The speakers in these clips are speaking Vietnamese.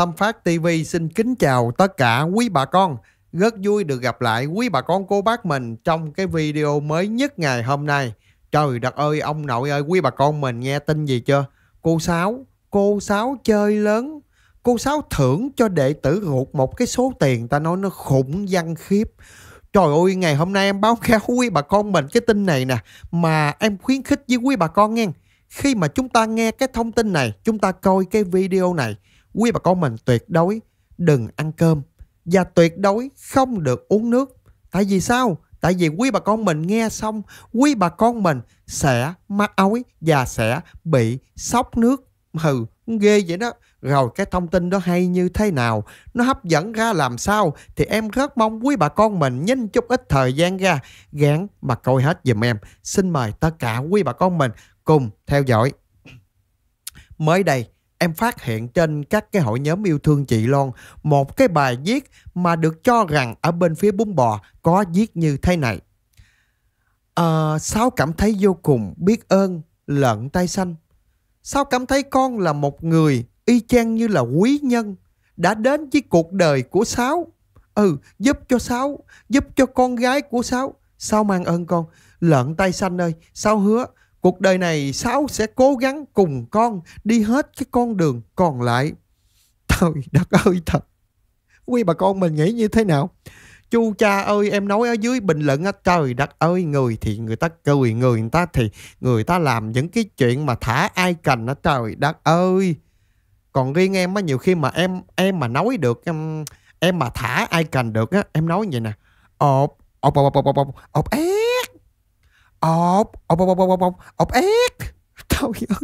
Tâm Phát TV xin kính chào tất cả quý bà con. Rất vui được gặp lại quý bà con cô bác mình trong cái video mới nhất ngày hôm nay. Trời đất ơi, ông nội ơi, quý bà con mình nghe tin gì chưa? Cô Sáu, cô Sáu chơi lớn. Cô Sáu thưởng cho đệ tử ruột một cái số tiền ta nói nó khủng văn khiếp. Trời ơi, ngày hôm nay em báo cáo quý bà con mình cái tin này nè. Mà em khuyến khích với quý bà con nghe. Khi mà chúng ta nghe cái thông tin này, chúng ta coi cái video này quý bà con mình tuyệt đối đừng ăn cơm và tuyệt đối không được uống nước. Tại vì sao? Tại vì quý bà con mình nghe xong, quý bà con mình sẽ mắc ói và sẽ bị sốc nước. Hừ, ghê vậy đó. Rồi cái thông tin đó hay như thế nào, nó hấp dẫn ra làm sao thì em rất mong quý bà con mình nhanh chút ít thời gian ra gán mà coi hết giùm em. Xin mời tất cả quý bà con mình cùng theo dõi. Mới đây, em phát hiện trên các cái hội nhóm yêu thương chị Loan một cái bài viết mà được cho rằng ở bên phía bún bò có viết như thế này. À, ờ, sao cảm thấy vô cùng biết ơn lợn tay xanh. Sao cảm thấy con là một người y chang như là quý nhân đã đến với cuộc đời của Sáu. Ừ, giúp cho Sáu, giúp cho con gái của Sáu. Sao mang ơn con? Lợn tay xanh ơi, Sáu hứa Cuộc đời này Sáu sẽ cố gắng cùng con đi hết cái con đường còn lại. Trời đất ơi thật. Quý bà con mình nghĩ như thế nào? Chu cha ơi em nói ở dưới bình luận á trời đất ơi người thì người ta cười người ta thì người ta làm những cái chuyện mà thả ai cần á trời đất ơi. Còn riêng em á nhiều khi mà em em mà nói được em em mà thả ai cần được á em nói vậy nè. Ộp ộp ộp ộp ộp ộp ộp ép ọp ọp ọp ọp ọp ọp ọp ép trời ơi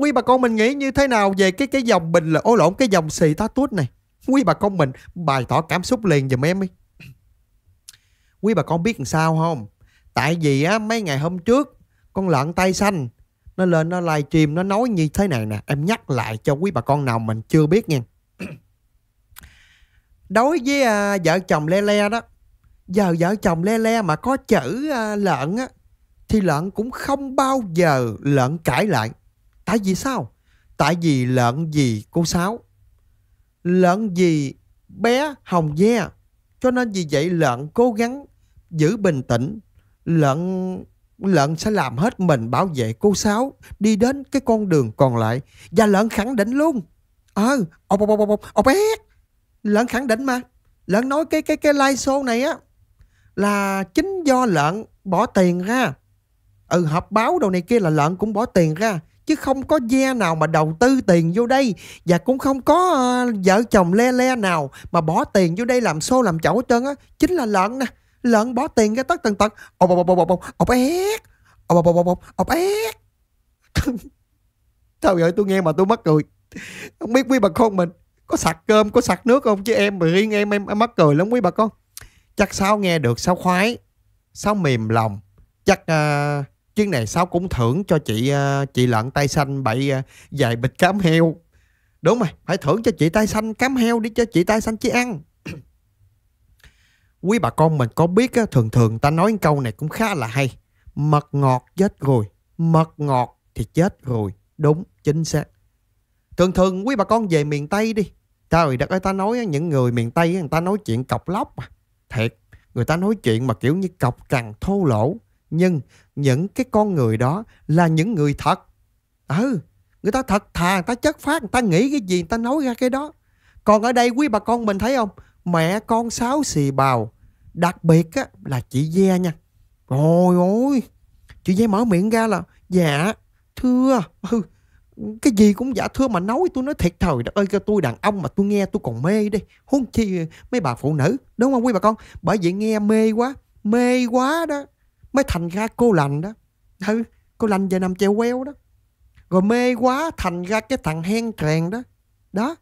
quý bà con mình nghĩ như thế nào về cái cái dòng bình là ô lộn cái dòng xì tá tút này quý bà con mình bày tỏ cảm xúc liền giùm em đi quý bà con biết làm sao không tại vì á mấy ngày hôm trước con lợn tay xanh nó lên nó live stream nó nói như thế này nè em nhắc lại cho quý bà con nào mình chưa biết nha đối với à, vợ chồng le le đó giờ vợ chồng le le mà có chữ à, lợn á thì lợn cũng không bao giờ lợn cãi lại tại vì sao tại vì lợn gì cô sáu lợn gì bé hồng ve cho nên vì vậy lợn cố gắng giữ bình tĩnh lợn lợn sẽ làm hết mình bảo vệ cô sáu đi đến cái con đường còn lại và lợn khẳng định luôn ờ à, ông ông ông ông ông bé lợn khẳng định mà lợn nói cái cái cái live show này á là chính do lợn bỏ tiền ra ừ họp báo đồ này kia là lợn cũng bỏ tiền ra chứ không có gia nào mà đầu tư tiền vô đây và cũng không có uh, vợ chồng le le nào mà bỏ tiền vô đây làm xô làm chậu hết trơn á chính là lợn nè lợn bỏ tiền ra tất tần tật ộp ộp ộp ộp ộp ộp ép ộp ộp ộp ộp ộp ép trời ơi tôi nghe mà tôi mắc cười không biết quý bà con mình có sạc cơm có sạc nước không chứ em mà riêng em em, em mắc cười lắm quý bà con chắc Sáu nghe được Sáu khoái Sáu mềm lòng Chắc uh, chuyến này Sáu cũng thưởng cho chị uh, chị lợn tay xanh bậy uh, ờ, vài bịch cám heo Đúng rồi phải thưởng cho chị tay xanh cám heo đi cho chị tay xanh chứ ăn Quý bà con mình có biết á, thường thường ta nói câu này cũng khá là hay Mật ngọt chết rồi Mật ngọt thì chết rồi Đúng chính xác Thường thường quý bà con về miền Tây đi Trời đất ơi ta nói những người miền Tây người ta nói chuyện cọc lóc mà thiệt người ta nói chuyện mà kiểu như cọc cằn thô lỗ nhưng những cái con người đó là những người thật ừ người ta thật thà người ta chất phát người ta nghĩ cái gì người ta nói ra cái đó còn ở đây quý bà con mình thấy không mẹ con sáo xì bào đặc biệt á, là chị ve nha ôi ôi chị ve mở miệng ra là dạ thưa ừ, cái gì cũng giả thưa mà nói tôi nói thiệt thời đất ơi cho tôi đàn ông mà tôi nghe tôi còn mê đi huống chi mấy bà phụ nữ đúng không quý bà con bởi vậy nghe mê quá mê quá đó mới thành ra cô lành đó ừ cô lành về nằm treo queo đó rồi mê quá thành ra cái thằng hen tràn đó đó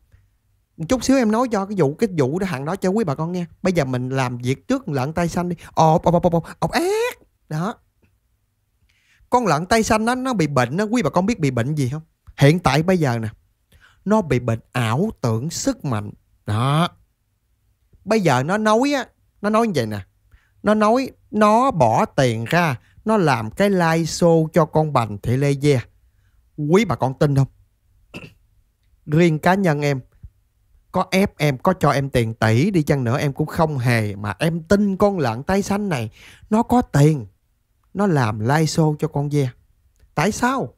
một chút xíu em nói cho cái vụ cái vụ đó hàng đó cho quý bà con nghe bây giờ mình làm việc trước lợn tay xanh đi ộp ộp ộp ộp ộp ác đó con lợn tay xanh nó nó bị bệnh nó quý bà con biết bị bệnh gì không hiện tại bây giờ nè nó bị bệnh ảo tưởng sức mạnh đó bây giờ nó nói á nó nói như vậy nè nó nói nó bỏ tiền ra nó làm cái live show cho con bành thị lê dê quý bà con tin không riêng cá nhân em có ép em có cho em tiền tỷ đi chăng nữa em cũng không hề mà em tin con lợn tay xanh này nó có tiền nó làm live show cho con dê tại sao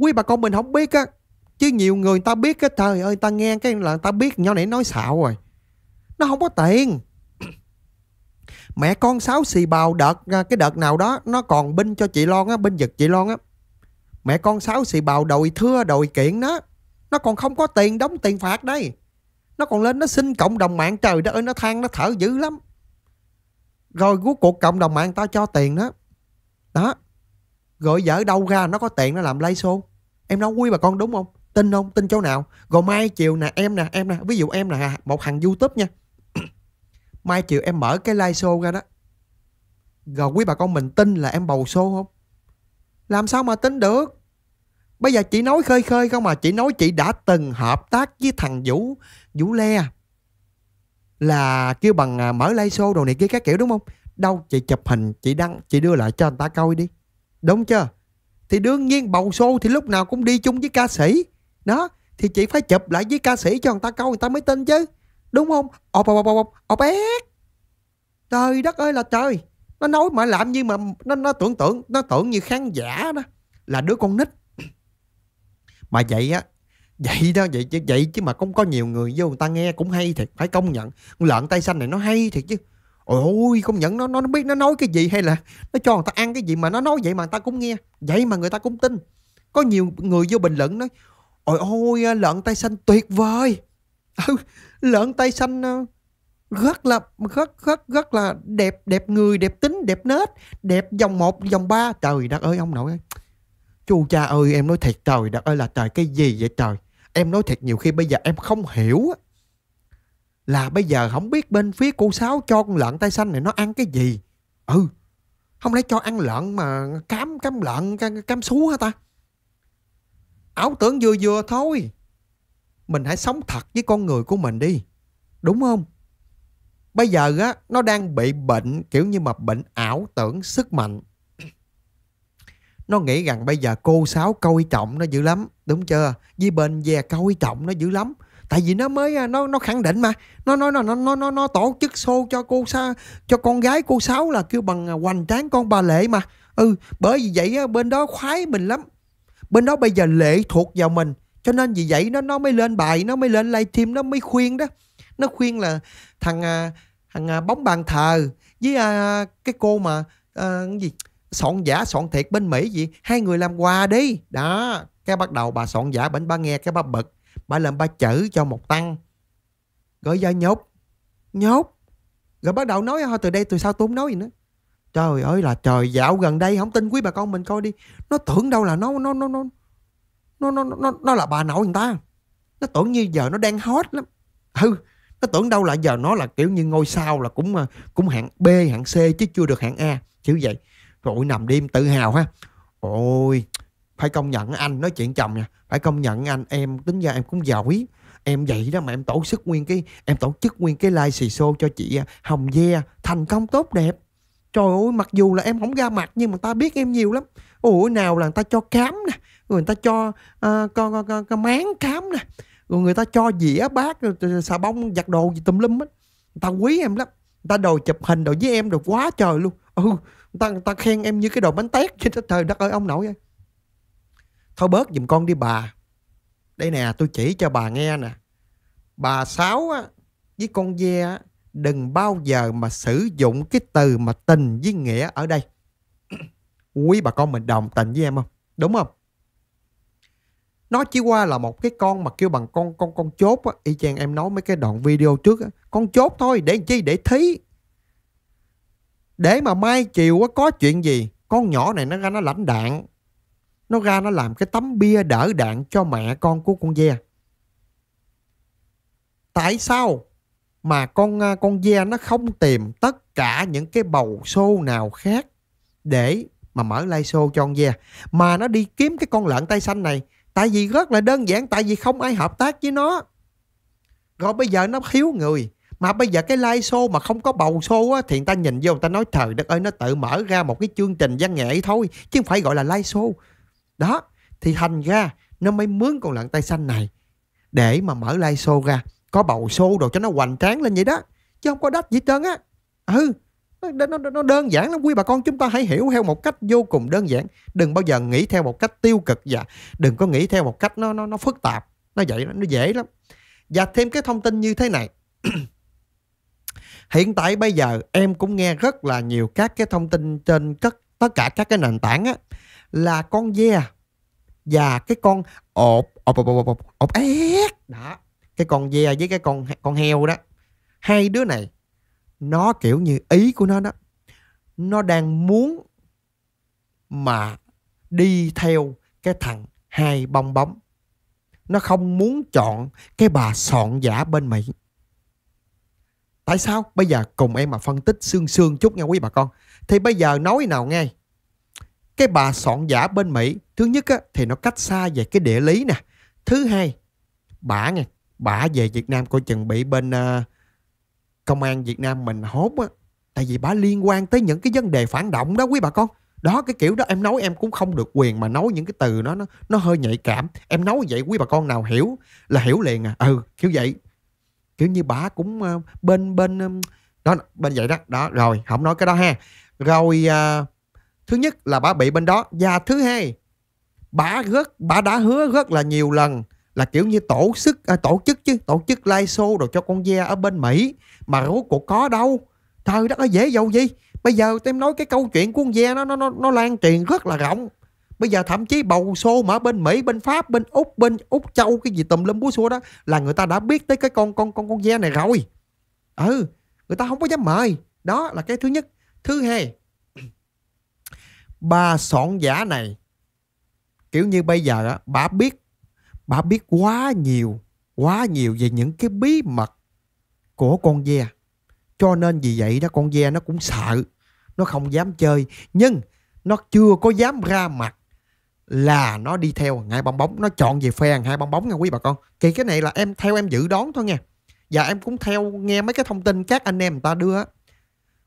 quý bà con mình không biết á chứ nhiều người, người ta biết cái trời ơi ta nghe cái là ta biết nhau nãy nói xạo rồi nó không có tiền mẹ con sáu xì bào đợt à, cái đợt nào đó nó còn binh cho chị Lon á binh giật chị Lon á mẹ con sáu xì bào đòi thưa đòi kiện nó nó còn không có tiền đóng tiền phạt đây nó còn lên nó xin cộng đồng mạng trời đất ơi nó than nó thở dữ lắm rồi cuối cuộc cộng đồng mạng tao cho tiền đó đó gọi vợ đâu ra nó có tiền nó làm lay show em nói quý bà con đúng không tin không tin chỗ nào rồi mai chiều nè em nè em nè ví dụ em nè một thằng youtube nha mai chiều em mở cái live show ra đó rồi quý bà con mình tin là em bầu show không làm sao mà tin được bây giờ chị nói khơi khơi không mà chị nói chị đã từng hợp tác với thằng vũ vũ le à. là kêu bằng à, mở live show đồ này kia các kiểu đúng không đâu chị chụp hình chị đăng chị đưa lại cho người ta coi đi Đúng chưa? Thì đương nhiên bầu xô thì lúc nào cũng đi chung với ca sĩ. Đó, thì chị phải chụp lại với ca sĩ cho người ta câu người ta mới tin chứ. Đúng không? Ọp ọp ọp ọp ọp Trời đất ơi là trời. Nó nói mà làm như mà nó nó tưởng tượng nó tưởng như khán giả đó là đứa con nít. Mà vậy á vậy đó vậy chứ vậy chứ mà cũng có nhiều người vô người ta nghe cũng hay thiệt phải công nhận lợn tay xanh này nó hay thiệt chứ ôi ôi công nhận nó nó biết nó nói cái gì hay là nó cho người ta ăn cái gì mà nó nói vậy mà người ta cũng nghe vậy mà người ta cũng tin có nhiều người vô bình luận nói ôi ôi à, lợn tay xanh tuyệt vời ừ, lợn tay xanh à, rất là rất rất rất là đẹp đẹp người đẹp tính đẹp nết đẹp dòng một dòng ba trời đất ơi ông nội ơi chu cha ơi em nói thiệt trời đất ơi là trời cái gì vậy trời em nói thiệt nhiều khi bây giờ em không hiểu là bây giờ không biết bên phía cô Sáu cho con lợn tay xanh này nó ăn cái gì. Ừ, không lẽ cho ăn lợn mà cám cám lợn cám, cám xú hả ta? Ảo tưởng vừa vừa thôi. Mình hãy sống thật với con người của mình đi. Đúng không? Bây giờ á, nó đang bị bệnh kiểu như mà bệnh ảo tưởng sức mạnh. Nó nghĩ rằng bây giờ cô Sáu coi trọng nó dữ lắm. Đúng chưa? Với bên dè coi trọng nó dữ lắm tại vì nó mới à, nó nó khẳng định mà nó nói nó nó nó nó, nó tổ chức show cho cô sa cho con gái cô sáu là kêu bằng à, hoành tráng con bà lệ mà ừ bởi vì vậy à, bên đó khoái mình lắm bên đó bây giờ lệ thuộc vào mình cho nên vì vậy nó nó mới lên bài nó mới lên livestream nó mới khuyên đó nó khuyên là thằng thằng bóng bàn thờ với cái cô mà cái gì soạn giả soạn thiệt bên mỹ gì hai người làm quà đi đó cái bắt đầu bà soạn giả bệnh ba nghe cái bà bực Bà làm ba chữ cho một tăng. Gọi ra nhốt. Nhốt. Rồi bắt đầu nói thôi từ đây từ sau tôi không nói gì nữa. Trời ơi là trời dạo gần đây không tin quý bà con mình coi đi. Nó tưởng đâu là nó nó nó nó nó nó nó, nó là bà nội người ta. Nó tưởng như giờ nó đang hot lắm. Ừ, nó tưởng đâu là giờ nó là kiểu như ngôi sao là cũng à, cũng hạng B, hạng C chứ chưa được hạng A, kiểu vậy. Rồi nằm đêm tự hào ha. Ôi, phải công nhận anh nói chuyện chồng nha phải công nhận anh em tính ra em cũng giỏi em vậy đó mà em tổ chức nguyên cái em tổ chức nguyên cái live xì xô cho chị à, hồng ve à, thành công tốt đẹp trời ơi mặc dù là em không ra mặt nhưng mà ta biết em nhiều lắm ủa nào là người ta cho cám nè rồi người ta cho uh, co, co, co, co máng cám nè rồi người ta cho dĩa bát xà bông giặt đồ gì tùm lum á người ta quý em lắm người ta đồ chụp hình đồ với em được quá trời luôn ừ người ta người ta khen em như cái đồ bánh tét chứ trời đất ơi ông nội ơi Thôi bớt giùm con đi bà. Đây nè tôi chỉ cho bà nghe nè. Bà Sáu á, với con ve á, đừng bao giờ mà sử dụng cái từ mà tình với nghĩa ở đây. Quý bà con mình đồng tình với em không? Đúng không? Nó chỉ qua là một cái con mà kêu bằng con con con chốt á. Y chang em nói mấy cái đoạn video trước á. Con chốt thôi để chi để thí. Để mà mai chiều á, có chuyện gì con nhỏ này nó ra nó lãnh đạn nó ra nó làm cái tấm bia đỡ đạn cho mẹ con của con ve. Tại sao mà con à, con ve nó không tìm tất cả những cái bầu xô nào khác để mà mở lai xô cho con ve mà nó đi kiếm cái con lợn tay xanh này tại vì rất là đơn giản tại vì không ai hợp tác với nó rồi bây giờ nó thiếu người mà bây giờ cái lai xô mà không có bầu xô á, thì người ta nhìn vô người ta nói trời đất ơi nó tự mở ra một cái chương trình văn nghệ thôi chứ không phải gọi là lai xô đó, thì thành ra nó mới mướn con lợn tay xanh này để mà mở lai xô ra. Có bầu xô đồ cho nó hoành tráng lên vậy đó. Chứ không có đất gì trơn á. Ừ, nó, nó, nó đơn giản lắm quý bà con chúng ta hãy hiểu theo một cách vô cùng đơn giản đừng bao giờ nghĩ theo một cách tiêu cực và đừng có nghĩ theo một cách nó nó nó phức tạp nó vậy nó dễ lắm và thêm cái thông tin như thế này hiện tại bây giờ em cũng nghe rất là nhiều các cái thông tin trên tất cả các cái nền tảng á là con dê và cái con ộp ộp ộp ộp ộp, ộp ét đó cái con dê với cái con con heo đó hai đứa này nó kiểu như ý của nó đó nó đang muốn mà đi theo cái thằng hai bong bóng nó không muốn chọn cái bà soạn giả bên mỹ tại sao bây giờ cùng em mà phân tích xương xương chút nha quý bà con thì bây giờ nói nào ngay cái bà soạn giả bên Mỹ thứ nhất á, thì nó cách xa về cái địa lý nè thứ hai bà nghe bà về Việt Nam coi chừng bị bên uh, công an Việt Nam mình hốt á tại vì bà liên quan tới những cái vấn đề phản động đó quý bà con đó cái kiểu đó em nói em cũng không được quyền mà nói những cái từ đó nó nó hơi nhạy cảm em nói vậy quý bà con nào hiểu là hiểu liền à ừ kiểu vậy kiểu như bà cũng uh, bên bên um, đó bên vậy đó đó rồi không nói cái đó ha rồi uh, Thứ nhất là bà bị bên đó và thứ hai bà rất bà đã hứa rất là nhiều lần là kiểu như tổ sức à, tổ chức chứ tổ chức live show rồi cho con ve ở bên Mỹ mà rốt cuộc có đâu trời đất ơi dễ dầu gì bây giờ em nói cái câu chuyện của con ve nó nó nó, nó lan truyền rất là rộng bây giờ thậm chí bầu xô mà bên Mỹ bên Pháp bên Úc bên Úc Châu cái gì tùm lum búa xua đó là người ta đã biết tới cái con con con con ve này rồi ừ người ta không có dám mời đó là cái thứ nhất thứ hai ba soạn giả này kiểu như bây giờ á bà biết bà biết quá nhiều quá nhiều về những cái bí mật của con ve cho nên vì vậy đó con ve nó cũng sợ nó không dám chơi nhưng nó chưa có dám ra mặt là nó đi theo hai bong bóng nó chọn về phe hai bong bóng nha quý bà con thì cái này là em theo em dự đoán thôi nha và em cũng theo nghe mấy cái thông tin các anh em người ta đưa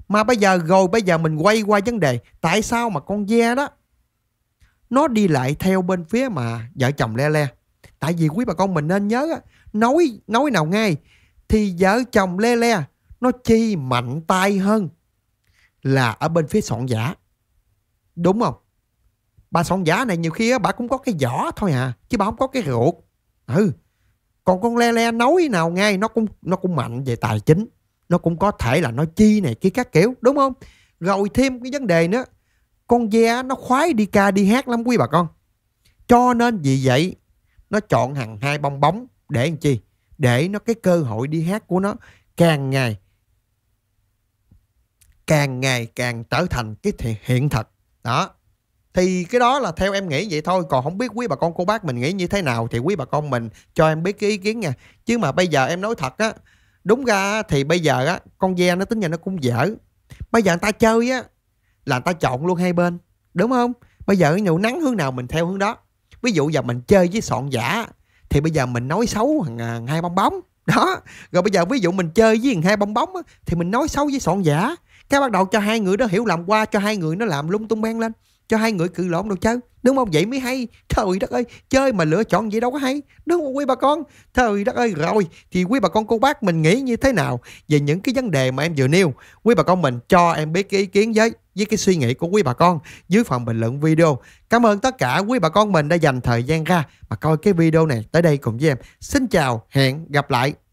mà bây giờ rồi bây giờ mình quay qua vấn đề Tại sao mà con ve đó Nó đi lại theo bên phía mà vợ chồng le le Tại vì quý bà con mình nên nhớ Nói nói nào ngay Thì vợ chồng le le Nó chi mạnh tay hơn Là ở bên phía soạn giả Đúng không Bà soạn giả này nhiều khi á, bà cũng có cái vỏ thôi à Chứ bà không có cái ruột Ừ còn con le le nói nào ngay nó cũng nó cũng mạnh về tài chính nó cũng có thể là nó chi này kia các kiểu đúng không rồi thêm cái vấn đề nữa con ve nó khoái đi ca đi hát lắm quý bà con cho nên vì vậy nó chọn hàng hai bong bóng để làm chi để nó cái cơ hội đi hát của nó càng ngày càng ngày càng trở thành cái hiện thực đó thì cái đó là theo em nghĩ vậy thôi còn không biết quý bà con cô bác mình nghĩ như thế nào thì quý bà con mình cho em biết cái ý kiến nha chứ mà bây giờ em nói thật á đúng ra thì bây giờ á con ve nó tính ra nó cũng dở bây giờ người ta chơi á là người ta chọn luôn hai bên đúng không bây giờ nhậu nắng hướng nào mình theo hướng đó ví dụ giờ mình chơi với sọn giả thì bây giờ mình nói xấu thằng à, hai bong bóng đó rồi bây giờ ví dụ mình chơi với thằng hai bong bóng á, thì mình nói xấu với sọn giả cái bắt đầu cho hai người đó hiểu lầm qua cho hai người nó làm lung tung bang lên cho hai người cự lộn đâu chứ đúng không vậy mới hay trời đất ơi chơi mà lựa chọn vậy đâu có hay đúng không quý bà con trời đất ơi rồi thì quý bà con cô bác mình nghĩ như thế nào về những cái vấn đề mà em vừa nêu quý bà con mình cho em biết cái ý kiến với với cái suy nghĩ của quý bà con dưới phần bình luận video cảm ơn tất cả quý bà con mình đã dành thời gian ra mà coi cái video này tới đây cùng với em xin chào hẹn gặp lại